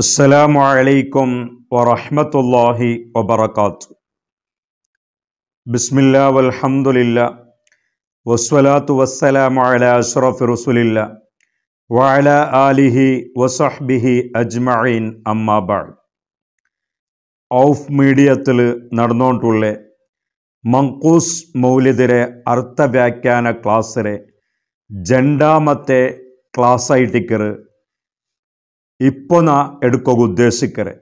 അസ്സലാമു അലൈക്കും വറഹ്മത്തുള്ളാഹി വബറകാത്തു ബിസ്മില്ലാഹി വൽഹംദുലില്ല വസ്വലാത്തു വസ്സലാമു അലാ അഷ്റഫി റസുലില്ല വഅല ആലിഹി വസഹ്ബിഹി അജ്മഈൻ അമ്മാ ബഅദ് ഔഫ് മീഡിയത്തിൽ നടന്നുകൊണ്ടുള്ള മങ്കൂസ് മൗലിദിലെ അർത്ഥവ്യാഖ്യാന ക്ലാസ്സിലെ രണ്ടാമത്തെ ക്ലാസ്സായിട്ടിക്കറ് ಇಪ್ಪನ ಎಡ್ಕೋಗ ಉದ್ದೇಶಿಕರೆ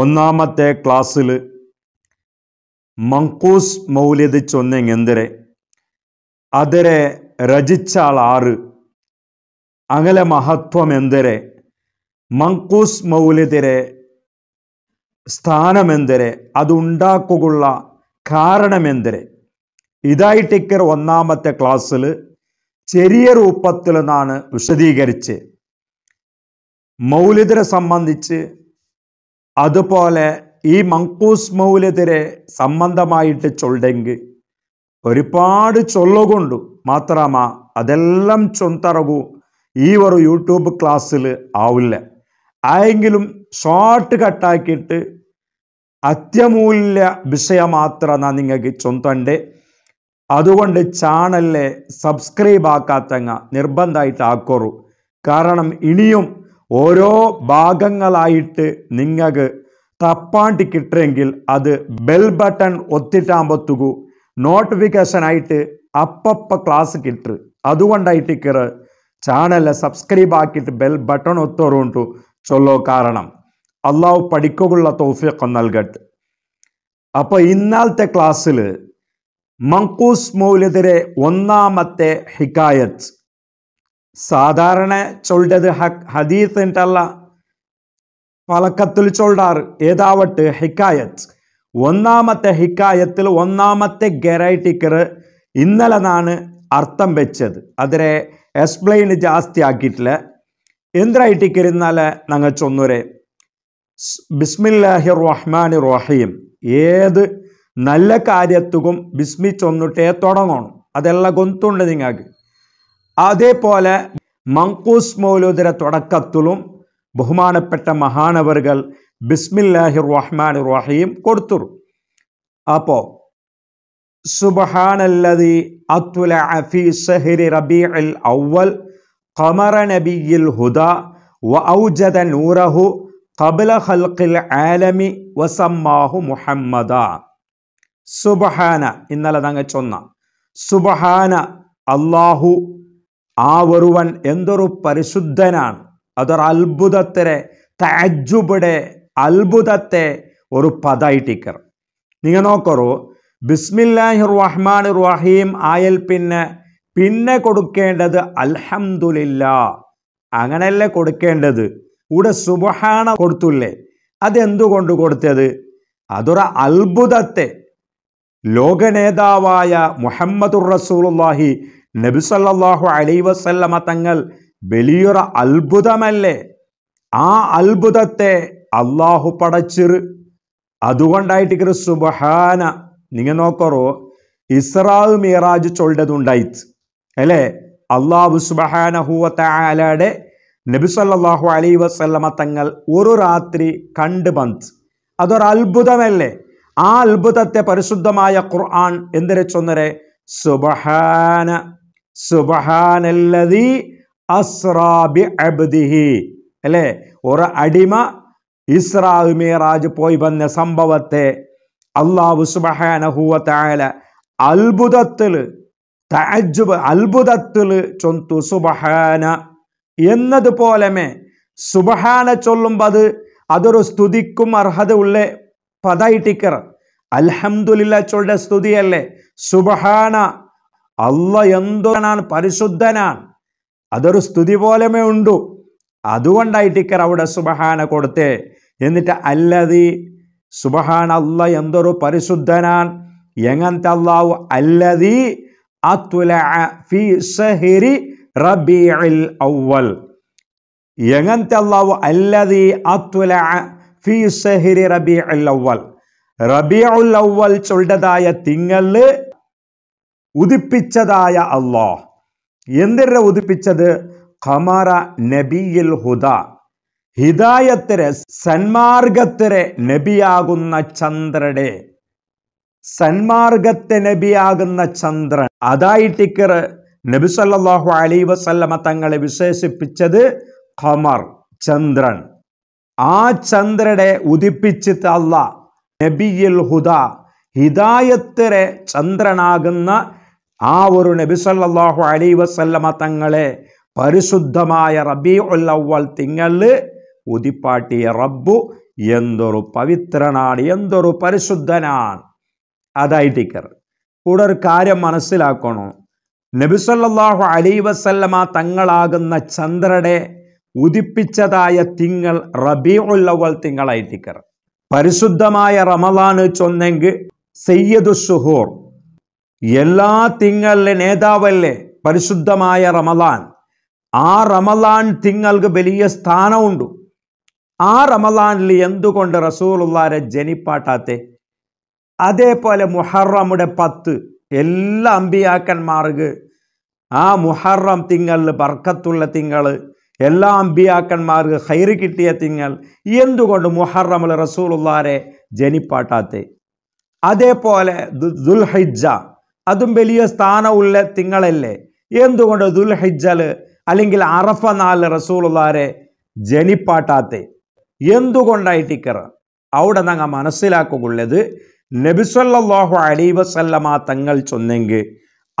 ಒಂದಾಮತ್ತೆ ಕ್ಲಾಸಿ ಮಂಕೂಸ್ ಮೌಲ್ಯದ ಚೊನ್ನೆಂಗೆಂದರೆ ಅದರೆ ರಜಿಚಾಳ ಆರು ಅಗಲ ಮಹತ್ವಮೆಂದರೆ ಮಂಕೂಸ್ ಮೌಲ್ಯದರೆ ಸ್ಥಾನಮೆಂದರೆ ಅದು ಉಂಡಾಕುಗಳ ಕಾರಣಮೆಂದರೆ ಇದಾಯಿಟಿಕ್ಕರ್ ಒಂದಾಮತ್ತೆ ಕ್ಲಾಸಲ್ಲಿ ചെറിയ രൂപത്തിൽ നിന്നാണ് വിശദീകരിച്ച് മൗലിതരെ സംബന്ധിച്ച് അതുപോലെ ഈ മങ്കൂസ് മൗലിതരെ സംബന്ധമായിട്ട് ചൊല്ലെങ്കിൽ ഒരുപാട് ചൊല്ലുകൊണ്ട് മാത്രമാ അതെല്ലാം ചൊന്തറകു ഈ ഒരു യൂട്യൂബ് ക്ലാസ്സിൽ ആവില്ല ആയെങ്കിലും ഷോർട്ട് കട്ടാക്കിയിട്ട് അത്യമൂല്യ വിഷയം മാത്രം നിങ്ങൾക്ക് ചൊന്തണ്ടേ അതുകൊണ്ട് ചാനലിനെ സബ്സ്ക്രൈബ് ആക്കാത്തങ്ങ നിർബന്ധമായിട്ട് ആക്കോറു കാരണം ഇനിയും ഓരോ ഭാഗങ്ങളായിട്ട് നിങ്ങൾക്ക് തപ്പാണ്ടി കിട്ടുമെങ്കിൽ അത് ബെൽ ബട്ടൺ ഒത്തിട്ടാകുമ്പോത്തുകു ആയിട്ട് അപ്പപ്പ ക്ലാസ് കിട്ടു അതുകൊണ്ടായിട്ട് കയറ് ചാനലിനെ സബ്സ്ക്രൈബ് ആക്കിയിട്ട് ബെൽ ബട്ടൺ ഒത്തോറുണ്ടു ചൊല്ലോ കാരണം അള്ളാഹു പഠിക്കുള്ള തോഫിയൊക്കെ നൽകട്ടെ അപ്പോൾ ഇന്നാലത്തെ ക്ലാസ്സിൽ മങ്കൂസ് മൗലതിരെ ഒന്നാമത്തെ ഹിക്കായത്ത് സാധാരണ ചൊല്ലത് എന്നല്ല പലക്കത്തിൽ ചൊല്ലാറ് ഏതാവട്ട് ഹിക്കായത്ത് ഒന്നാമത്തെ ഹിക്കായത്തിൽ ഒന്നാമത്തെ ഗെറൈറ്റിക്കർ ഇന്നലെ നാണ് അർത്ഥം വെച്ചത് അതിനെ എക്സ്പ്ലെയിൻ ജാസ്തി ആക്കിയിട്ടില്ല ഇന്നലെ ഞങ്ങൾ ചൊന്നുരെ ബിസ്മില്ലാഹി റഹ്മാൻ റഹീം ഏത് നല്ല കാര്യത്തുകും വിസ്മിച്ചൊന്നിട്ടേ തുടങ്ങണം അതെല്ലാം കൊന്തുണ്ട് നിങ്ങൾക്ക് അതേപോലെ മങ്കൂസ് മൗലൂദര തുടക്കത്തിലും ബഹുമാനപ്പെട്ട മഹാനവറുകൾ ബിസ്മില്ലാഹി റഹ്മാൻ റഹീം കൊടുത്തു അപ്പോൾ സുബഹാനല്ലതി അത്തുല അഫി സഹരി റബി അൽ ഔവൽ ഖമറ നബിയിൽ ഹുദ വ ഔജദ നൂറഹു قبل خلق العالم وسماه മുഹമ്മദ സുബഹാന ഇന്നലെ തങ്ങ ചൊന്ന സുബഹാന അള്ളാഹു ആ ഒരുവൻ എന്തൊരു പരിശുദ്ധനാണ് അതൊരു അത്ഭുതത്തിലെ തജ്ജുബിടെ അത്ഭുതത്തെ ഒരു പദായി നിങ്ങൾ നോക്കറു ബിസ്മില്ലാഹി റഹ്മാൻ റഹീം ആയൽ പിന്നെ പിന്നെ കൊടുക്കേണ്ടത് അൽഹമുല്ല അങ്ങനെയല്ലേ കൊടുക്കേണ്ടത് ഇവിടെ സുബഹാന കൊടുത്തുല്ലേ അതെന്തുകൊണ്ട് കൊടുത്തത് അതൊരു അത്ഭുതത്തെ നേതാവായ മുഹമ്മദുർ റസൂലുല്ലാഹി നബിസല്ലാഹു അലൈ വസല്ലമ തങ്ങൾ വലിയൊരു അത്ഭുതമല്ലേ ആ അത്ഭുതത്തെ അള്ളാഹു പടച്ചിറ് അതുകൊണ്ടായിട്ട് സുബഹാന നിങ്ങൾ നോക്കറോ ഇസ്രാവ് മിറാജ് ചൊല്ലതുണ്ടായിത്ത് അല്ലേ അള്ളാഹു സുബഹാനഹുവത്ത ആലയുടെ നബിസല്ലാഹു അലൈ വസല്ലമ തങ്ങൾ ഒരു രാത്രി കണ്ട് ബന്ത് അതൊരത്ഭുതമല്ലേ ആ അത്ഭുതത്തെ പരിശുദ്ധമായ ഖുർആൻ എന്തിരച്ചൊന്നരെ സുബഹാന സുബഹാനല്ലതി അസ്രാബി അബ്ദിഹി അല്ലേ ഒരു അടിമ ഇസ്രാഹ് മേറാജ് പോയി വന്ന സംഭവത്തെ അള്ളാഹു സുബഹാനഹൂവത്തായാല അത്ഭുതത്തിൽ തഅജുബ് അത്ഭുതത്തിൽ ചൊന്തു സുബഹാന എന്നതുപോലെ സുബഹാന ചൊല്ലുമ്പോൾ അത് അതൊരു സ്തുതിക്കും അർഹത ഉള്ള പതായിട്ടിക്കർ അൽഹംദുലില്ല സ്തുതിയല്ലേ സുബഹാന അല്ല എന്താണ് പരിശുദ്ധനാണ് അതൊരു സ്തുതി പോലെമേ ഉണ്ടു അതുകൊണ്ടായിട്ടിക്കർ അവിടെ സുബഹാന കൊടുത്തേ എന്നിട്ട് അല്ലതി സുബഹാൻ അല്ല എന്തൊരു പരിശുദ്ധനാൻ എങ്ങനത്തെ അള്ളാഹു അല്ലതി എങ്ങനത്തെ അള്ളാഹു അല്ലതി ഫി ഷെഹിരി ചൊല്ലതായ തിങ്ങള് ഉദിപ്പിച്ചതായ അള്ളാഹ് എന്തിരെ ഉദിപ്പിച്ചത് ഖമറ നബിയിൽ ഹുദ ഹിദായത്തിരെ സന്മാർഗത്തിരെ നബിയാകുന്ന ചന്ദ്രടെ സന്മാർഗത്തെ നബിയാകുന്ന ചന്ദ്രൻ അതായിട്ടിക്കർ നബിസല്ലാഹു അലൈ വസല്ലമ തങ്ങളെ വിശേഷിപ്പിച്ചത് ഖമർ ചന്ദ്രൻ ആ ചന്ദ്രനെ ഉദിപ്പിച്ചിട്ട് അല്ല നബിയിൽ ഹുദ ഹിദായത്തിലെ ചന്ദ്രനാകുന്ന ആ ഒരു നബി സല്ലാഹു അലൈ വസല്ലമ തങ്ങളെ പരിശുദ്ധമായ റബി ഉള്ളവൾ തിങ്ങളിൽ ഉദിപ്പാട്ടിയ റബ്ബു എന്തൊരു പവിത്രനാണ് എന്തൊരു പരിശുദ്ധനാണ് അതായിട്ടിക്കർ കൂടെ ഒരു കാര്യം മനസ്സിലാക്കണോ നബിസല്ലാഹു അലൈ വസല്ലമ തങ്ങളാകുന്ന ചന്ദ്രനെ ഉദിപ്പിച്ചതായ തിങ്ങൾ റബി ഉള്ളവൽ തിങ്കളായിരിക്കർ പരിശുദ്ധമായ റമലാന് ചൊന്നെങ്കിൽ സയ്യദു ഷുഹൂർ എല്ലാ തിങ്ങളിലെ നേതാവല്ലേ പരിശുദ്ധമായ റമലാൻ ആ റമലാൻ തിങ്ങൾക്ക് വലിയ സ്ഥാനമുണ്ട് ആ റമലാനിൽ എന്തുകൊണ്ട് റസൂലുള്ളാരെ ജനിപ്പാട്ടാത്തെ അതേപോലെ മുഹറമുടെ പത്ത് എല്ലാ അമ്പിയാക്കന്മാർക്ക് ആ മുഹറം തിങ്ങളിൽ ബർക്കത്തുള്ള തിങ്ങൾ എല്ലാ അമ്പിയാക്കന്മാർക്ക് ഹൈറ് കിട്ടിയ തിങ്ങൾ എന്തുകൊണ്ട് മുഹറമൽ റസൂലുള്ളാരെ ജനിപ്പാട്ടാത്തെ അതേപോലെ ദുൽഹിജ അതും വലിയ സ്ഥാനമുള്ള തിങ്ങളല്ലേ എന്തുകൊണ്ട് ദുൽഹിജ്ജൽ അല്ലെങ്കിൽ അറഫ നാല് റസൂലുള്ളാരെ ജനിപ്പാട്ടാത്തെ എന്തുകൊണ്ടായിട്ടിക്കറ് അവിടെ ഞങ്ങൾ മനസ്സിലാക്കുകയുള്ളത് നബിസ്വല്ലാഹു അലൈ വസല്ലമ തങ്ങൾ ചൊന്നെങ്കിൽ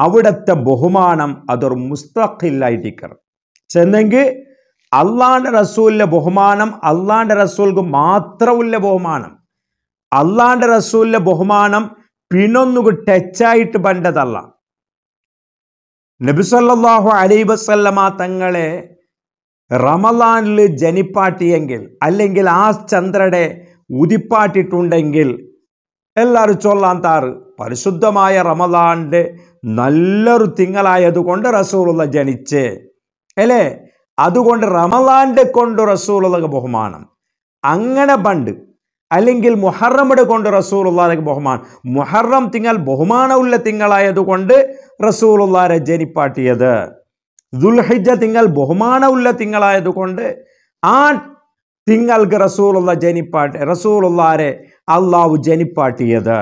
അവിടുത്തെ ബഹുമാനം അതൊരു മുസ്തഖില്ലായിട്ടിക്കർ ചെന്നെങ്കിൽ അള്ളാൻ്റെ റസൂലിലെ ബഹുമാനം അള്ളാൻ്റെ റസൂൽക്ക് മാത്രമുള്ള ബഹുമാനം അള്ളാൻ്റെ റസൂലിലെ ബഹുമാനം പിന്നൊന്നുകു ടച്ചായിട്ട് പണ്ടതല്ല നബിസല്ലാഹു അലൈ വസല്ലമ തങ്ങളെ റമലാനിൽ ജനിപ്പാട്ടിയെങ്കിൽ അല്ലെങ്കിൽ ആ ചന്ദ്രടെ ഉതിപ്പാട്ടിട്ടുണ്ടെങ്കിൽ എല്ലാവരും ചൊല്ലാൻ താറ് പരിശുദ്ധമായ റമലാൻ്റെ നല്ലൊരു തിങ്കളായതുകൊണ്ട് റസൂലുള്ള ജനിച്ച് അല്ലേ അതുകൊണ്ട് റമലാൻ്റെ കൊണ്ട് റസൂലുള്ളക്ക് ബഹുമാനം അങ്ങനെ പണ്ട് അല്ലെങ്കിൽ മുഹറമിടെ കൊണ്ട് റസൂലുള്ളാഹിക്ക് ബഹുമാനം മുഹറം തിങ്ങൾ ബഹുമാനമുള്ള തിങ്ങളായതുകൊണ്ട് റസൂലുള്ളാരെ ജനിപ്പാട്ടിയത് ദുൽഹിജ തിങ്ങൾ ബഹുമാനമുള്ള തിങ്ങളായതുകൊണ്ട് ആ തിങ്ങൾക്ക് റസൂലുള്ള ജനിപ്പാട്ട് റസൂലുള്ളാരെ അള്ളാവു ജനിപ്പാട്ടിയത്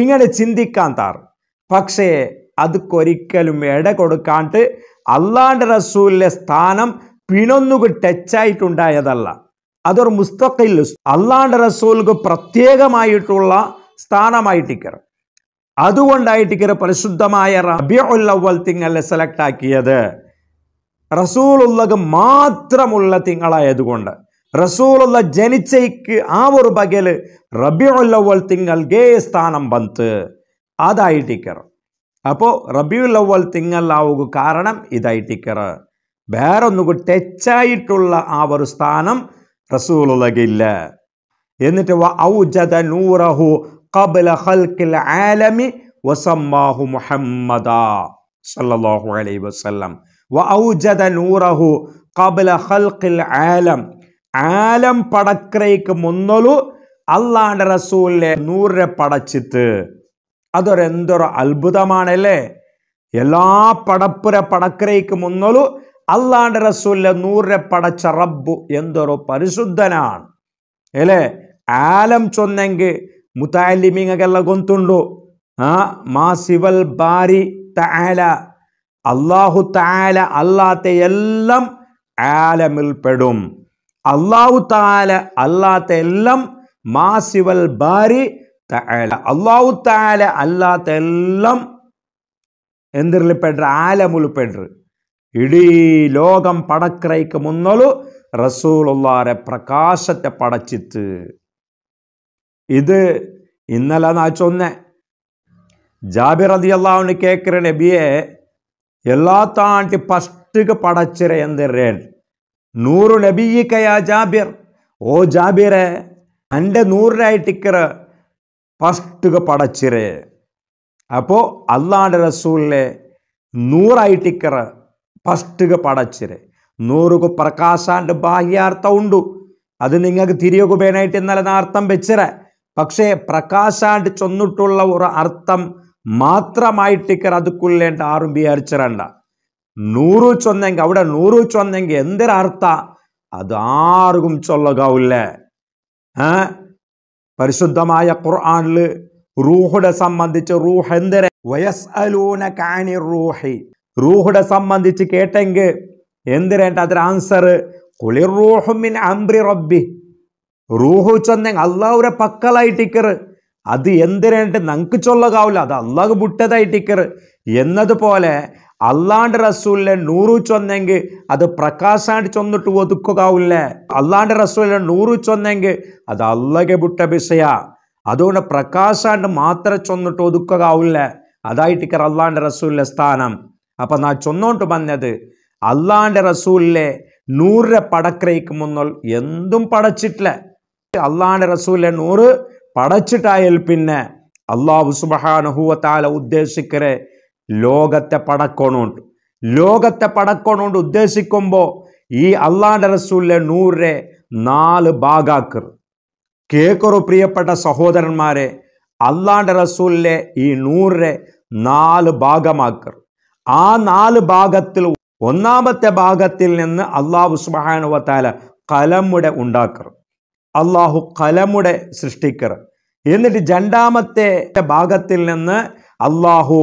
ഇങ്ങനെ ചിന്തിക്കാൻ താർ പക്ഷേ അതൊക്കൊരിക്കലും ഇട കൊടുക്കാണ്ട് അള്ളാണ്ട് റസൂലിലെ സ്ഥാനം പിണൊന്നുക ടച്ചായിട്ടുണ്ടായതല്ല അതൊരു മുസ്തഖിൽ അള്ളാണ്ട് റസൂൽക്ക് പ്രത്യേകമായിട്ടുള്ള സ്ഥാനമായിട്ടിക്കർ അതുകൊണ്ടായിട്ടിക്കർ പരിശുദ്ധമായ റബിയുൽ അവൽ തിങ്ങളെ സെലക്ട് ആക്കിയത് റസൂലുള്ളത് മാത്രമുള്ള തിങ്കളായതുകൊണ്ട് റസൂലുള്ള ജനിച്ചയ്ക്ക് ആ ഒരു പകല് റബിയുൽ അവൽ തിങ്കൾ ഗേ സ്ഥാനം ബന്ത് അതായിട്ടിക്കറും അപ്പോൾ റബിയുൽ അവൽ തിങ്ങലാവുക കാരണം ഇതായിട്ടിക്കറ് വേറൊന്നുക ടച്ചായിട്ടുള്ള ആ ഒരു സ്ഥാനം റസൂലുള്ളകില്ല എന്നിട്ട് ഔജദ നൂറഹു ഖബല ഖൽഖിൽ ആലമി വസമ്മാഹു മുഹമ്മദ സല്ലല്ലാഹു അലൈഹി വസല്ലം ഔജദ നൂറഹു ഖബല ഖൽഖിൽ ആലം ആലം പടക്കരയ്ക്ക് മുന്നലു അള്ളാണ്ട് റസൂലിനെ നൂറിനെ പടച്ചിത്ത് അതൊരെന്തൊരു അത്ഭുതമാണല്ലേ എല്ലാ പടപ്പുര പടക്കരയ്ക്ക് മുന്നോളൂ അള്ളാണ്ട് റസൂല്ല നൂറിനെ പടച്ച റബ്ബു എന്തൊരു പരിശുദ്ധനാണ് അല്ലേ ആലം ചൊന്നെങ്കിൽ ಮುತಾಲಿಮಿಂಗಲ್ಲ ಗೊಂತುಂಡು ആ മാ സിവൽ ബാരി താല അള്ളാഹു താല അല്ലാത്ത എല്ലാം പെടും അള്ളാഹു താല അല്ലാത്ത എല്ലാം സിവൽ ബാരി താല അള്ളാഹു താല അല്ലാത്തെല്ലാം എല്ലാം എന്തിൽപ്പെടു ആലമുൽപ്പെടു ഇടീ ലോകം പടക്കറയ്ക്ക് മുന്നോളു റസൂലുള്ളാരെ പ്രകാശത്തെ പടച്ചിത്ത് ഇത് ഇന്നലെ നാ ചൊന്നെ ജാബിർ അതി അള്ളാഹുന് കേക്കറ നബിയെ എല്ലാ താണ്ടി ഫസ്റ്റ് പടച്ചിര എന്തിരേൻ നൂറ് നബിയിക്കയാ ജാബിർ ഓ ജാബിറെ എൻ്റെ നൂറിനായിട്ടിക്കറ് ಫಸ್ಟ್ಗೆ ಪಡಚ್ಚಿರೆ ಅಪ್ಪೋ ಅಲ್ಲಾಂಡ ರಸೂಲ್ಲೆ ನೂರ ಐಟಿಕ್ಕರ ಫಸ್ಟ್ಗೆ ಪಡಚ್ಚಿರೆ നൂറുകു പ്രകാശാൻ്റെ ബാഹ്യാർത്ഥമുണ്ട് അത് നിങ്ങൾക്ക് തിരിയുകുപേനായിട്ട് ഇന്നലെ ഞാൻ അർത്ഥം വെച്ചിരെ പക്ഷേ പ്രകാശാണ്ട് ചൊന്നിട്ടുള്ള ഒരു അർത്ഥം മാത്രമായിട്ടിക്കർ അതുക്കുള്ളേണ്ട ആരും വിചാരിച്ചിരണ്ട നൂറ് ചൊന്നെങ്കിൽ അവിടെ നൂറ് ചൊന്നെങ്കിൽ എന്തൊരർത്ഥ അത് ആർക്കും ചൊല്ലുകയില്ല ഏഹ് പരിശുദ്ധമായ ഖുർആാനിൽ റൂഹുടെ സംബന്ധിച്ച് റൂഹ് എന്തര വയസ് അലൂന കാനി റൂഹി റൂഹുടെ സംബന്ധിച്ച് കേട്ടെങ്കിൽ എന്തിരേണ്ട അതിന് ആൻസർ കുളിർ റൂഹുമിൻ അംബ്രി റബ്ബി റൂഹു ചെന്നെങ്കിൽ അള്ളാഹുരെ പക്കലായിട്ടിക്കറ് അത് എന്തിനേണ്ട നങ്ങൾക്ക് ചൊല്ലകാവില്ല അത് അള്ളാഹ് വിട്ടതായിട്ടിക്കറ് എന്നതുപോലെ അല്ലാണ്ട് റസൂലിനെ നൂറു ചൊന്നെങ്കിൽ അത് പ്രകാശായിട്ട് ചൊന്നിട്ട് ഒതുക്കുകയാവില്ലേ അല്ലാണ്ട് റസൂലിനെ നൂറു ചൊന്നെങ്കിൽ അത് അല്ലകെ ബുട്ട ബിസയ അതുകൊണ്ട് പ്രകാശായിട്ട് മാത്രം ചൊന്നിട്ട് ഒതുക്കുകയാവില്ലേ അതായിട്ടിക്കർ അല്ലാണ്ട് റസൂലിൻ്റെ സ്ഥാനം അപ്പം നാ ചൊന്നോട്ട് പറഞ്ഞത് അല്ലാണ്ട് റസൂലിലെ നൂറിനെ പടക്കരയ്ക്ക് മുന്നോൾ എന്തും പടച്ചിട്ടില്ല അല്ലാണ്ട് റസൂലിലെ നൂറ് പടച്ചിട്ടായാൽ പിന്നെ അള്ളാഹു സുബഹാനുഹൂവത്താല ഉദ്ദേശിക്കരെ ലോകത്തെ പടക്കോണുണ്ട് ലോകത്തെ പടക്കോണുണ്ട് ഉദ്ദേശിക്കുമ്പോൾ ഈ അള്ളാൻ്റെ റസൂലിലെ നൂറെ നാല് ഭാഗാക്കർ കേക്കറു പ്രിയപ്പെട്ട സഹോദരന്മാരെ അള്ളാൻ്റെ റസൂലിലെ ഈ നൂറെ നാല് ഭാഗമാക്കർ ആ നാല് ഭാഗത്തിൽ ഒന്നാമത്തെ ഭാഗത്തിൽ നിന്ന് അള്ളാഹു സുബാനുവത്താല കലമുടെ ഉണ്ടാക്കർ അള്ളാഹു കലമുടെ സൃഷ്ടിക്കർ എന്നിട്ട് രണ്ടാമത്തെ ഭാഗത്തിൽ നിന്ന് അള്ളാഹു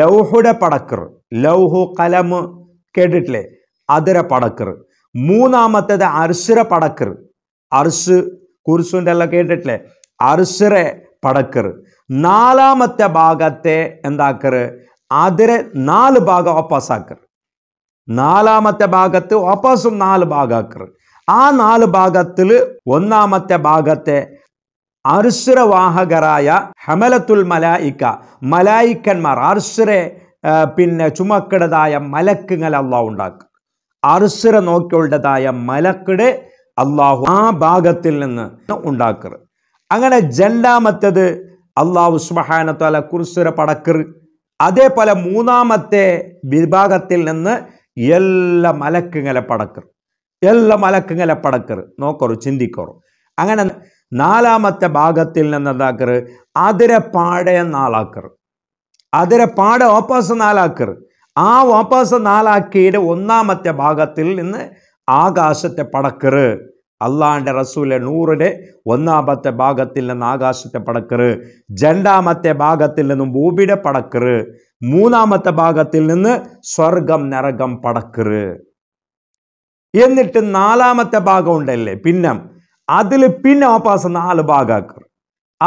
ലൗഹുടെ പടക്കർ ലൗഹു കലം കേട്ടിട്ടില്ലേ അതിര പടക്കർ മൂന്നാമത്തേത് അർശുര പടക്കർ അർസ് കുർസുൻ്റെ എല്ലാം കേട്ടിട്ടില്ലേ അർശുര പടക്കർ നാലാമത്തെ ഭാഗത്തെ എന്താക്കർ അതിര നാല് ഭാഗം ഓപ്പാസാക്കർ നാലാമത്തെ ഭാഗത്ത് ഓപ്പാസും നാല് ഭാഗാക്കർ ആ നാല് ഭാഗത്തിൽ ഒന്നാമത്തെ ഭാഗത്തെ അർശ്രവാഹകരായ ഹമലത്തുൽ മലായിക്ക മലായിക്കന്മാർ ആർശ്രെ പിന്നെ ചുമക്കടതായ മലക്കുങ്ങൾ അള്ളാഹു ഉണ്ടാക്കുക അർശ്ര നോക്കിയുള്ളതായ മലക്കിടെ അള്ളാഹു ആ ഭാഗത്തിൽ നിന്ന് ഉണ്ടാക്കുക അങ്ങനെ രണ്ടാമത്തത് അള്ളാഹു സുബഹാനത്താല കുർസുര പടക്കർ അതേപോലെ മൂന്നാമത്തെ വിഭാഗത്തിൽ നിന്ന് എല്ലാ മലക്കുങ്ങളെ പടക്കർ എല്ലാ മലക്കുങ്ങളെ പടക്കർ നോക്കറു ചിന്തിക്കറു അങ്ങനെ നാലാമത്തെ ഭാഗത്തിൽ നിന്ന് എന്താക്കർ അതിരപ്പാടെ നാലാക്കർ അതിരപ്പാടെ ഓപ്പാസ് നാലാക്കർ ആ ഓപ്പാസ് നാലാക്കിയുടെ ഒന്നാമത്തെ ഭാഗത്തിൽ നിന്ന് ആകാശത്തെ പടക്കർ അള്ളാഹിൻ്റെ റസൂലെ നൂറിൻ്റെ ഒന്നാമത്തെ ഭാഗത്തിൽ നിന്ന് ആകാശത്തെ പടക്കർ രണ്ടാമത്തെ ഭാഗത്തിൽ നിന്നും ഭൂമിയുടെ പടക്കർ മൂന്നാമത്തെ ഭാഗത്തിൽ നിന്ന് സ്വർഗം നരകം പടക്കർ എന്നിട്ട് നാലാമത്തെ ഭാഗം ഉണ്ടല്ലേ പിന്നെ അതിൽ പിന്നെ വാപ്പാസ് നാല് ഭാഗാക്കർ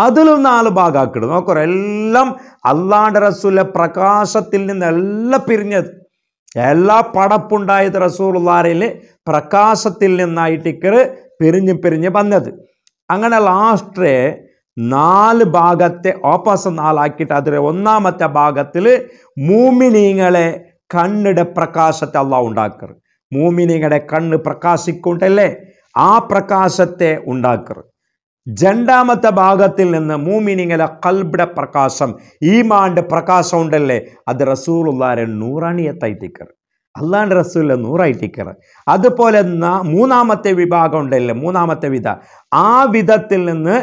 അതിലും നാല് ഭാഗാക്കിട നോക്കറ എല്ലാം അള്ളാണ്ട് റസൂലിലെ പ്രകാശത്തിൽ നിന്ന് എല്ലാം പിരിഞ്ഞത് എല്ലാ പടപ്പുണ്ടായത് റസൂലുള്ളാരയിലെ പ്രകാശത്തിൽ നിന്നായിട്ട് ഇക്കർ പിരിഞ്ഞ് പിരിഞ്ഞ് വന്നത് അങ്ങനെ ലാസ്റ്റ് നാല് ഭാഗത്തെ ഓപ്പോസ് നാലാക്കിയിട്ട് അതിൽ ഒന്നാമത്തെ ഭാഗത്തിൽ മൂമിനീങ്ങളെ കണ്ണിടെ പ്രകാശത്തെ അള്ളാഹ് ഉണ്ടാക്കുക മൂമിനീങ്ങളുടെ കണ്ണ് പ്രകാശിക്കൊണ്ടല്ലേ ആ പ്രകാശത്തെ ഉണ്ടാക്കരുത് രണ്ടാമത്തെ ഭാഗത്തിൽ നിന്ന് മൂമിനിങ്ങളെ കൽബിടെ പ്രകാശം ഈമാൻ്റെ പ്രകാശം ഉണ്ടല്ലേ അത് റസൂലുള്ളാരെ നൂറാണിയത്തായിട്ടിക്കറ് അല്ലാണ്ട് റസൂലിലെ നൂറായിട്ടിക്കറ് അതുപോലെ മൂന്നാമത്തെ വിഭാഗം ഉണ്ടല്ലേ മൂന്നാമത്തെ വിധ ആ വിധത്തിൽ നിന്ന്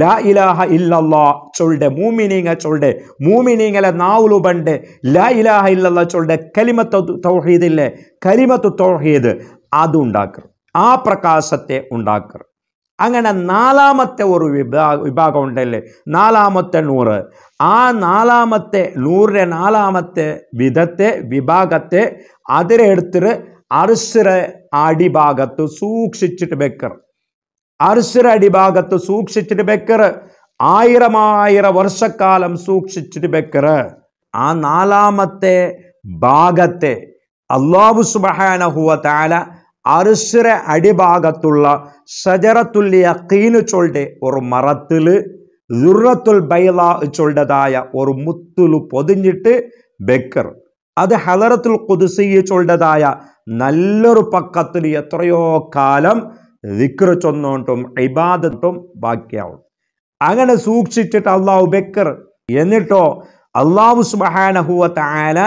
ല ഇലാഹ ഇല്ലല്ലാ ചൊല്ടെ മൂമിനിങ്ങ ചൊല്ടെ മൂമിനിങ്ങളെ നാവുലുപണ്ട് ല ഇലാഹ ഇല്ലല്ലാ ചൊല്ടെ കലിമത്ത് തൗഹീദില്ലേ കലിമത്ത് തൗഹീദ് അതുണ്ടാക്കും ಆ ಪ್ರಕಾಶತೆ ವಿಭಾಗ ಅಲಾಮತ್ತ ವಿಭಾಗಲ್ಲೇ ಮತ್ತೆ ನೂರು ಆ ನಾಲಮತೆ ನೂರ ನಾಲಾ ವಿಭಾಗತೆ ಅದರಡುಭಾತ್ ಸೂಕ್ಷಿಟ್ಟು ಬೇಕರ್ ಅರ್ಸಿರ ಅಡಿಭಾಗ ಸೂಕ್ಷಿಟ್ಟು ಬೇಕಾರೆ ಆಯ್ರ ಆಯ ವರ್ಷ ಕಾಲ ಸೂಕ್ಷಿಟ್ಟು ಬೇಕಾರೆ ಆ ನಾಲ್ಮತೆ അറുസിറെ അടിഭാഗത്തുള്ള ഷജറത്തുൽ യക്കീന് ചൊല്ലെ ഒരു മറത്തിൽ ദുർറത്തുൽ ബൈല ചൊല്ലതായ ഒരു മുത്തുലു പൊതിഞ്ഞിട്ട് ബക്കർ അത് ഹലറത്തുൽ കുതിസി ചൊല്ലതായ നല്ലൊരു പക്കത്തിൽ എത്രയോ കാലം വിക്ര ചൊന്നോണ്ടും ഇബാദത്തും ബാക്കിയാവും അങ്ങനെ സൂക്ഷിച്ചിട്ട് അള്ളാഹു ബക്കർ എന്നിട്ടോ അള്ളാഹു സുബാനഹുവ താല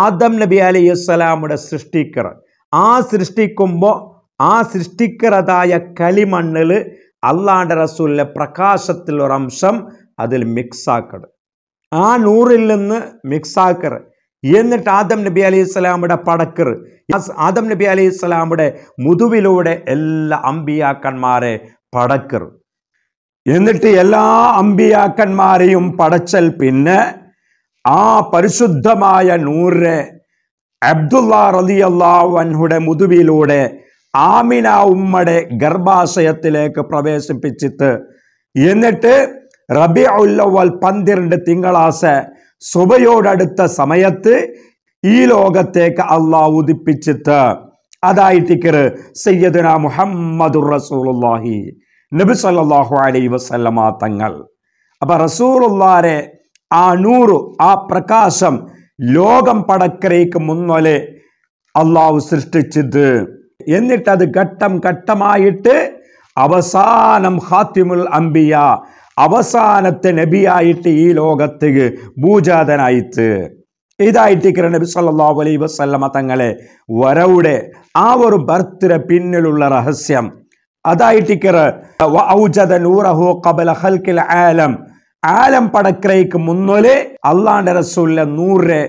ആദം നബി അലൈഹിസ്സലാമുടെ സൃഷ്ടിക്കറ് ആ സൃഷ്ടിക്കുമ്പോൾ ആ സൃഷ്ടിക്കറതായ കളിമണ്ണിൽ അള്ളാണ്ട റസൂലിലെ പ്രകാശത്തിലൊരംശം അതിൽ മിക്സാക്കട് ആ നൂറിൽ നിന്ന് മിക്സാക്കർ എന്നിട്ട് ആദം നബി അലൈഹി സ്വലാമിയുടെ പടക്കർ ആദം നബി അലൈഹി സ്വലാമിയുടെ മുതുവിലൂടെ എല്ലാ അമ്പിയാക്കന്മാരെ പടക്കർ എന്നിട്ട് എല്ലാ അമ്പിയാക്കന്മാരെയും പടച്ചൽ പിന്നെ ആ പരിശുദ്ധമായ നൂറിനെ അബ്ദുല്ലാ റലി അള്ളാഹുവൻഹുടെ മുതുവിലൂടെ ആമിന ഉമ്മയുടെ ഗർഭാശയത്തിലേക്ക് പ്രവേശിപ്പിച്ചിട്ട് എന്നിട്ട് റബി ഉല്ലവൽ പന്ത്രണ്ട് തിങ്കളാസ സുബയോടടുത്ത സമയത്ത് ഈ ലോകത്തേക്ക് അള്ളാഹ് ഉദിപ്പിച്ചിട്ട് അതായിട്ടിക്കറ് സയ്യദുന മുഹമ്മദുർ റസൂലുല്ലാഹി നബി സല്ലാഹു അലൈ വസല്ലമ തങ്ങൾ അപ്പൊ റസൂലുള്ളാരെ ആ നൂറ് ആ പ്രകാശം ലോകം പടക്കരയ്ക്ക് മുന്നോലെ അള്ളാഹു സൃഷ്ടിച്ചത് എന്നിട്ടത് ഘട്ടം ഘട്ടമായിട്ട് അവസാനം ഹാത്തിമുൽ അമ്പിയ അവസാനത്തെ നബിയായിട്ട് ഈ ലോകത്ത് ഭൂജാതനായിട്ട് കിരൺ നബി സല്ലാഹു അലൈ വസ്ലമ തങ്ങളെ വരവുടെ ആ ഒരു ബർത്തിര പിന്നിലുള്ള രഹസ്യം അതായിട്ടിക്കറ ഔജദ നൂറഹു കബല ഹൽക്കിൽ ആലം ആലം പടക്കരയ്ക്ക് മുന്നോലെ അള്ളാന്റെ റസൂലിലെ നൂറ്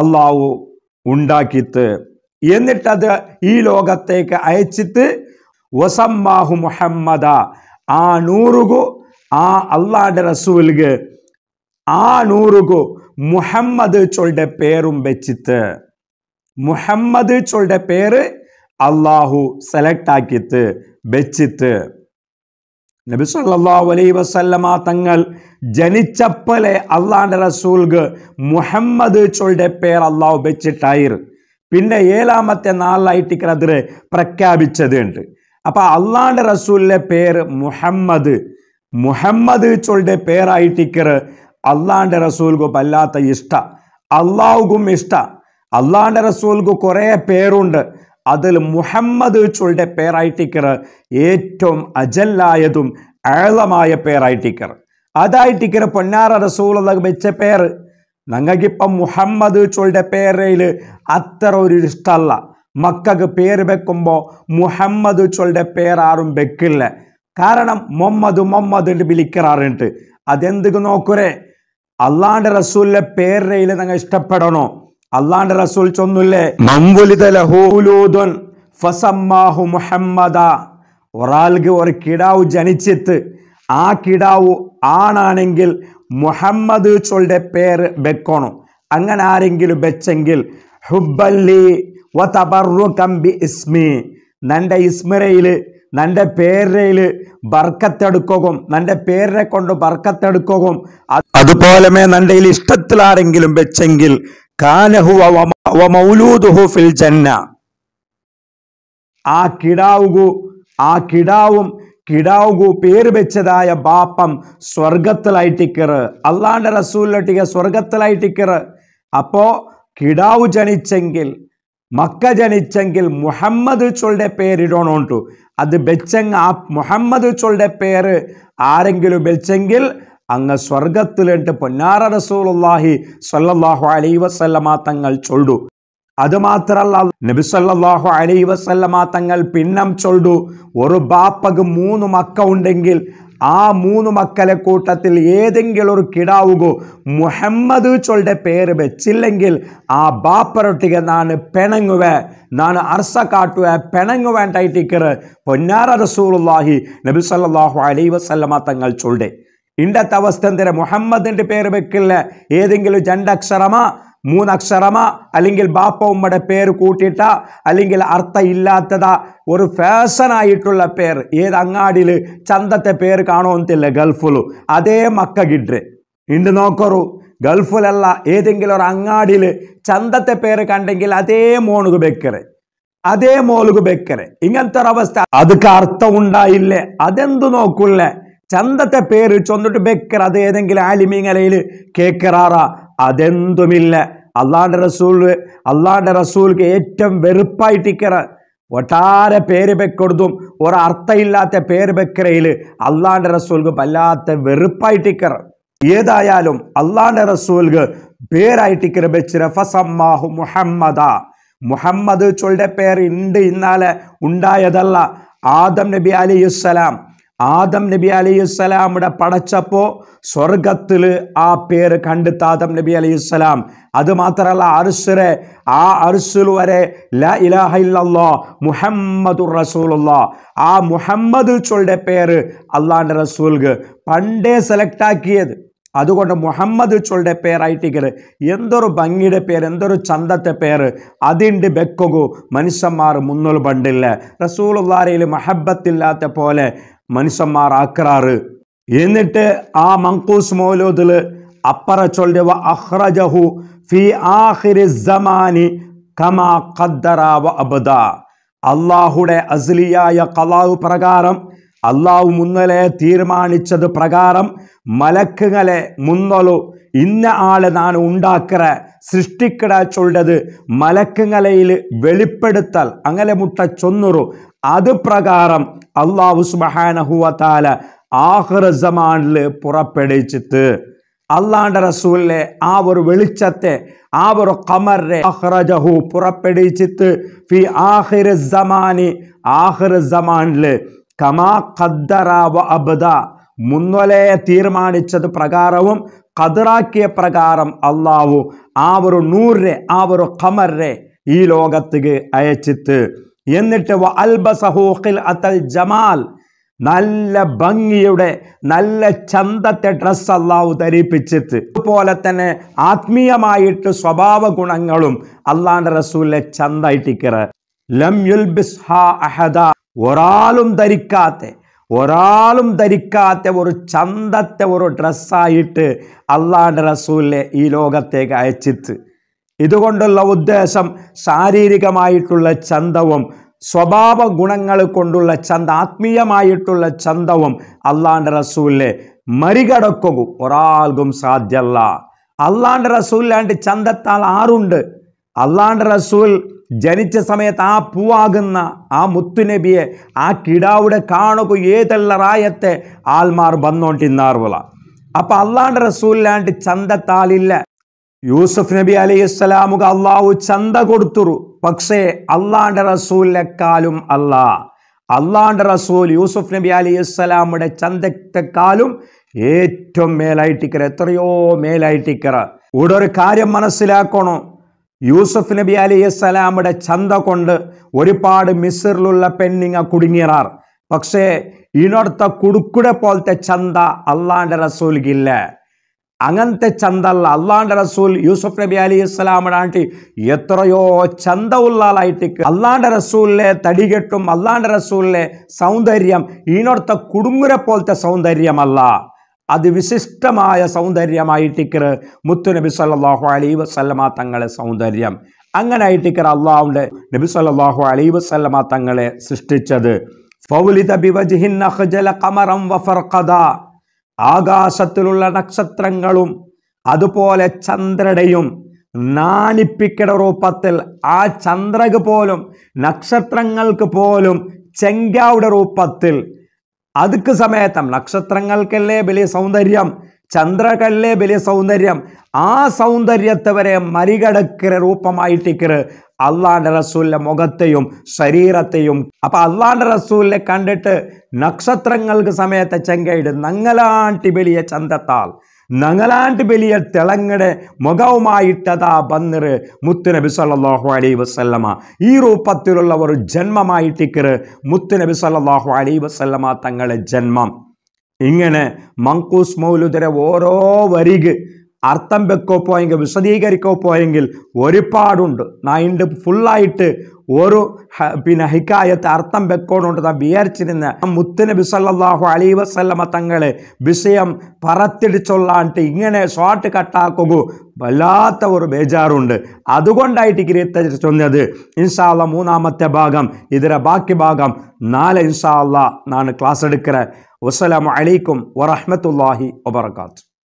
അള്ളാവു ഉണ്ടാക്കിത്ത് എന്നിട്ടത് ഈ ലോകത്തേക്ക് അയച്ചിട്ട് വസമ്മാഹു മുഹമ്മദ ആ നൂറുകു ആ അള്ളാന്റെ റസൂലുക്ക് ആ നൂറുകു മുഹമ്മദ് ചൊളുടെ പേരും വെച്ചിത്ത് മുഹമ്മദ് ചൊളുടെ പേര് അള്ളാഹു സെലക്ട് ആക്കിത്ത് വെച്ചിത്ത് നബി സല്ലാ അലൈ വസല്ലമ തങ്ങൾ ജനിച്ചപ്പലെ അള്ളാൻ്റെ റസൂൽക്ക് മുഹമ്മദ് ചൊളുടെ പേർ അള്ളാഹ് വെച്ചിട്ടായിരു പിന്നെ ഏഴാമത്തെ നാളിലായിട്ട് പ്രഖ്യാപിച്ചത് പ്രഖ്യാപിച്ചതുണ്ട് അപ്പോൾ അള്ളാൻ്റെ റസൂലിൻ്റെ പേര് മുഹമ്മദ് മുഹമ്മദ് ചൊളുടെ പേരായിട്ടിക്കറ് അള്ളാൻ്റെ റസൂൽക്ക് വല്ലാത്ത ഇഷ്ട അള്ളാഹുക്കും ഇഷ്ട അള്ളാൻ്റെ റസൂൽക്ക് കുറേ പേരുണ്ട് അതിൽ മുഹമ്മദ് ചുളുടെ പേരായിട്ടിക്കർ ഏറ്റവും അജല്ലായതും ആഴമായ പേരായിട്ടിക്കർ അതായിട്ടിക്കർ പൊന്നാറ റസൂൾ വെച്ച പേര് ഞങ്ങൾക്കിപ്പം മുഹമ്മദ് ചുളുടെ പേരയിൽ അത്ര ഒരു ഇഷ്ടമല്ല മക്കൾക്ക് പേര് വെക്കുമ്പോൾ മുഹമ്മദ് ചുളുടെ പേരാറും വെക്കില്ല കാരണം മുഹമ്മദ് മുഹമ്മദ് എന്ന് വിളിക്കാറുണ്ട് അതെന്തൊക്കെ നോക്കുരേ അള്ളാണ്ട് റസൂലിൻ്റെ പേരയിൽ നിങ്ങൾ ഇഷ്ടപ്പെടണോ അള്ളാന്റെ റസൂൽ ചൊന്നില്ലേ മുഹമ്മദ ഒരാൾക്ക് ഒരു കിടാവ് ജനിച്ചിത്ത് ആ കിടാവ് ആണാണെങ്കിൽ മുഹമ്മദ് ചൊളുടെ പേര് വെക്കണം അങ്ങനെ ആരെങ്കിലും വെച്ചെങ്കിൽ ഹുബല്ലി കമ്പി ഇസ്മി നൻ്റെ ഇസ്മിറയിൽ നൻ്റെ പേരയിൽ ബർക്കത്തെടുക്കും നൻ്റെ പേരെ കൊണ്ട് ബർക്കത്തെടുക്കും അതുപോലെ നൻ്റെ ഇഷ്ടത്തിലാരെങ്കിലും വെച്ചെങ്കിൽ കാനഹു ഫിൽ ജന്ന ആ കിടാവുകു ആ കിടാവും കിടാവുകു പേര് വെച്ചതായ ബാപ്പം സ്വർഗത്തിലായിട്ടിക്കറ് അള്ളാന്റെ റസൂലിലൊട്ടിക്ക് സ്വർഗത്തിലായിട്ടിക്കറ് അപ്പോ കിടാവ് ജനിച്ചെങ്കിൽ മക്ക ജനിച്ചെങ്കിൽ മുഹമ്മദ് ചൊളുടെ പേരിടണോണ്ടു അത് ബെച്ചെങ് ആ മുഹമ്മദ് ചൊളുടെ പേര് ആരെങ്കിലും വെച്ചെങ്കിൽ അങ്ങ് സ്വർഗത്തിലിട്ട് പൊന്നാര റസൂലുള്ളാഹി സല്ലല്ലാഹു അലൈഹി വസല്ലമ തങ്ങൾ ചൊല്ലു നബി നബിസല്ലാഹു അലൈ വസല്ലമ തങ്ങൾ പിന്നം ചൊല്ലു ഒരു ബാപ്പക്ക് മൂന്ന് മക്ക ഉണ്ടെങ്കിൽ ആ മൂന്ന് മക്കളെ കൂട്ടത്തിൽ ഏതെങ്കിലും ഒരു കിടാവുകോ മുഹമ്മദ് ചൊല്ലുടെ പേര് വെച്ചില്ലെങ്കിൽ ആ ബാപ്പരൊട്ടിക ഞാൻ പെണങ്ങുവേ ഞാൻ അർസ പൊന്നാറ പെണങ്ങുവേണ്ടായിട്ടിക്കറ് പൊന്നാര റസൂലുള്ളാഹി സല്ലാഹു അലൈ വസല്ലമ തങ്ങൾ ചൊല്ലേ ഇണ്ടത്തെ അവസ്ഥ എന്തിനാ മുഹമ്മദിൻ്റെ പേര് വെക്കില്ല ഏതെങ്കിലും രണ്ടക്ഷരമാ മൂന്നക്ഷരമാ അല്ലെങ്കിൽ ബാപ്പ ഉമ്മയുടെ പേര് കൂട്ടിയിട്ട അല്ലെങ്കിൽ അർത്ഥം ഇല്ലാത്തതാ ഒരു ഫാഷനായിട്ടുള്ള പേര് ഏത് അങ്ങാടിയിൽ ചന്തത്തെ പേര് കാണുമെന്നില്ല ഗൾഫിലു അതേ മക്ക ഗിഡ്ര് ഇണ്ട് നോക്കറു ഗൾഫിലല്ല ഏതെങ്കിലും ഒരു അങ്ങാടിയിൽ ചന്തത്തെ പേര് കണ്ടെങ്കിൽ അതേ മോണുക ബെക്കറ് അതേ മോളുക ബെക്കറ് ഇങ്ങനത്തെ ഒരവസ്ഥ അതൊക്കെ അർത്ഥം ഉണ്ടായില്ലേ അതെന്ത് നോക്കൂല്ലേ ചന്തത്തെ പേര് ചൊന്നിട്ട് ബെക്കർ അത് ഏതെങ്കിലും ആലിമീങ്ങലയിൽ കേക്കറാറ അതെന്തുമില്ല അള്ളാന്റെ റസൂൾ അള്ളാന്റെ റസൂൽക്ക് ഏറ്റവും വെറുപ്പായിട്ടിക്കറ ഒട്ടാരെ പേര് വെക്കൊടുത്തും ഒരർത്ഥമില്ലാത്ത പേര് വെക്കറയിൽ അള്ളാന്റെ റസൂൽക്ക് വല്ലാത്ത വെറുപ്പായിട്ടിക്കറ ഏതായാലും അള്ളാന്റെ റസൂൽക്ക് പേരായിട്ടിക്കറ വെച്ചിര ഫസമ്മാഹു മുഹമ്മദ മുഹമ്മദ് ചൊളുടെ പേര് ഉണ്ട് ഇന്നാലെ ഉണ്ടായതല്ല ആദം നബി അലി ആദം നബി അലൈഹിസ്സലാമിടെ പടച്ചപ്പോ സ്വർഗത്തിൽ ആ പേര് കണ്ടെത്ത ആദം നബി അലൈഹിസ്സലാം അത് മാത്രമല്ല അർസുരെ ആ അർസുൽ വരെ ല ഇലാഹ ഇല്ലല്ലാ മുഹമ്മദുർ റസൂലുള്ള ആ മുഹമ്മദ് ചൊല്ലുടെ പേര് അള്ളാൻ്റെ റസൂൽക്ക് പണ്ടേ സെലക്ട് ആക്കിയത് അതുകൊണ്ട് മുഹമ്മദ് ചൊല്ലുടെ പേരായിട്ടിക്കൽ എന്തൊരു ഭംഗിയുടെ പേര് എന്തൊരു ചന്തത്തെ പേര് അതിൻ്റെ ബെക്കൊകു മനുഷ്യന്മാർ മുന്നിൽ പണ്ടില്ല റസൂളുള്ളാരയിൽ മഹബത്തില്ലാത്ത പോലെ മനുഷ്യന്മാർ ആക്കറാറ് എന്നിട്ട് ആ മങ്കൂസ് മോലോദില് അപ്പറ അഹ്റജഹു സമാനി കമാ അബദ അള്ളാഹുടെ അസ്ലിയായ കലാവ് പ്രകാരം അള്ളാഹു മുന്നലെ തീരുമാനിച്ചത് പ്രകാരം മലക്കുകളെ മുന്നലു ഇന്ന ആളെ നാണ് ഉണ്ടാക്കിറ സൃഷ്ടിക്കട ചൊല്ലത് മലക്കുങ്ങലയിൽ വെളിപ്പെടുത്തൽ അങ്ങനെ മുട്ട ചൊന്നുറു അത് പ്രകാരം അള്ളാഹു സുബാനഹുവാല ആഹ്റ ജമാനിൽ പുറപ്പെടുവിച്ചിട്ട് അള്ളാണ്ട റസൂലിലെ ആ ഒരു വെളിച്ചത്തെ ആ ഒരു കമറെ അഹ്റജഹു പുറപ്പെടുവിച്ചിട്ട് ഫി ആഹിർ ജമാനി ആഹിർ ജമാനിൽ കമാ ഖദ്ദറ വ അബ്ദ മുന്നോലെ തീരുമാനിച്ചത് പ്രകാരവും കതിറാക്കിയ പ്രകാരം അള്ളാഹു ആ ഒരു നൂറെ ആ ഒരു കമറെ ഈ ലോകത്തേക്ക് അയച്ചിട്ട് എന്നിട്ട് അത്തൽ അതൽ ജമാൽ നല്ല ഭംഗിയുടെ നല്ല ചന്തത്തെ ഡ്രസ്സ് അള്ളാഹു ധരിപ്പിച്ചിത്ത് അതുപോലെ തന്നെ ആത്മീയമായിട്ട് സ്വഭാവ ഗുണങ്ങളും അള്ളാൻ്റെ റസൂലിലെ ചന്തയിട്ടിക്കറ് ലം യുൽബിസ് അഹദ ഒരാളും ധരിക്കാത്ത ഒരാളും ധരിക്കാത്ത ഒരു ചന്തത്തെ ഒരു ഡ്രസ്സായിട്ട് അള്ളാൻ്റെ റസൂലിനെ ഈ ലോകത്തേക്ക് അയച്ചിട്ട് ഇതുകൊണ്ടുള്ള ഉദ്ദേശം ശാരീരികമായിട്ടുള്ള ചന്തവും സ്വഭാവ ഗുണങ്ങൾ കൊണ്ടുള്ള ചന്ത ആത്മീയമായിട്ടുള്ള ചന്തവും അള്ളാൻ്റെ റസൂലിനെ മറികടക്കും ഒരാൾക്കും സാധ്യമല്ല അള്ളാൻ്റെ റസൂലാണ്ട് ചന്തത്താൽ ആറുണ്ട് അള്ളാൻ്റെ റസൂൽ ജനിച്ച സമയത്ത് ആ പൂവാകുന്ന ആ മുത്തുനബിയെ ആ കിടാവുടെ കാണുക ഏതെല്ല റായത്തെ ആൾമാർ വന്നോണ്ടിന്നാർവള അപ്പം അള്ളാണ്ട് റസൂലിലാണ്ട് ചന്തത്താലില്ല യൂസഫ് നബി അലൈഹി സ്വലാമുക അള്ളാഹു ചന്ത കൊടുത്തുറു പക്ഷേ അള്ളാണ്ട് റസൂലിനെക്കാളും അല്ലാ അള്ളാണ്ട് റസൂൽ യൂസുഫ് നബി അലൈഹി സ്വലാമുടെ ചന്തത്തെക്കാളും ഏറ്റവും മേലായിട്ടിക്കറ എത്രയോ മേലായിട്ടിക്കറ ഇവിടെ ഒരു കാര്യം മനസ്സിലാക്കണം യൂസഫ് നബി അലൈഹി സ്വലാമിയുടെ ചന്ത കൊണ്ട് ഒരുപാട് മിസറിലുള്ള പെണ്ണിങ്ങ കുടുങ്ങിയറാർ പക്ഷേ ഇനടുത്ത കുടുക്കുടെ പോലത്തെ ചന്ത അള്ളാന്റെ റസൂലിക്കില്ല അങ്ങനത്തെ ചന്തല്ല അള്ളാന്റെ റസൂൽ യൂസഫ് നബി അലി ഇസ്ലാമിനാട്ടി എത്രയോ ചന്ത ഉള്ളാളായിട്ട് അള്ളാന്റെ റസൂലിലെ തടികെട്ടും അള്ളാന്റെ റസൂലിലെ സൗന്ദര്യം ഈനോടത്തെ കുടുങ്ങുരെ പോലത്തെ സൗന്ദര്യമല്ല അതിവിശിഷ്ടമായ സൗന്ദര്യമായി ടിക്കർ നബി സല്ലാഹു അലൈ വസല്ലമ തങ്ങളെ സൗന്ദര്യം അങ്ങനെ ടിക്കർ അള്ളാഹുണ്ട് നബി സല്ലാഹു അലൈ വസല്ലമ തങ്ങളെ സൃഷ്ടിച്ചത് ആകാശത്തിലുള്ള നക്ഷത്രങ്ങളും അതുപോലെ ചന്ദ്രടയും നാനിപ്പിക്കട രൂപത്തിൽ ആ ചന്ദ്രക്ക് പോലും നക്ഷത്രങ്ങൾക്ക് പോലും ചെങ്കാവുടെ രൂപത്തിൽ അതുക്ക് സമയത്തം നക്ഷത്രങ്ങൾക്കല്ലേ വലിയ സൗന്ദര്യം ചന്ദ്രകല്ലേ വലിയ സൗന്ദര്യം ആ സൗന്ദര്യത്തെ വരെ മറികടക്കിற രൂപമായിട്ടിക്കർ അള്ളാന്റെ റസൂലിൻ്റെ മുഖത്തെയും ശരീരത്തെയും അപ്പം അള്ളാന്റെ റസൂലിനെ കണ്ടിട്ട് നക്ഷത്രങ്ങൾക്ക് സമയത്തെ ചെങ്കയിട് നങ്ങലാണ്ടി വലിയ ചന്തത്താൽ നങ്ങളാണ്ട് ബലിയ തിളങ്ങടെ മുഖവുമായിട്ടതാ ബന്നിറ് മുത്തുനബി സല്ലാഹു അലൈ വസ്ല്ലമ ഈ രൂപത്തിലുള്ള ഒരു ജന്മമായിട്ടിക്കറ് മുത്തുനബി സല്ലാഹു അലൈ വസ്ല്ലമ തങ്ങളെ ജന്മം ഇങ്ങനെ മങ്കൂസ് മൗലുദരെ ഓരോ വരിക് അർത്ഥം വെക്കോ പോയെങ്കിൽ വിശദീകരിക്കോ പോയെങ്കിൽ ഒരുപാടുണ്ട് നൈൻഡ് ഫുള്ളായിട്ട് ഒരു പിന്നെ ഹിക്കായത്ത് അർത്ഥം വെക്കോണ്ടുതാ വിചാരിച്ചിരുന്ന മുത്തുനബി സല്ലാഹു അലൈ വസ്ലമ തങ്ങളെ വിഷയം പറത്തിടിച്ചൊള്ളാണ്ട് ഇങ്ങനെ ഷോർട്ട് കട്ടാക്കുകു വല്ലാത്ത ഒരു ബേജാറുണ്ട് അതുകൊണ്ടായിട്ട് കിരീത്ത ചൊന്നത് ഇൻഷാല്ല മൂന്നാമത്തെ ഭാഗം ഇതര ബാക്കി ഭാഗം നാല് ഇൻഷാല്ല നാണ് ക്ലാസ് എടുക്കുന്നത് വസ്സലാം അലൈക്കും വറഹമത്തല്ലാഹി വബർക്കാത്തു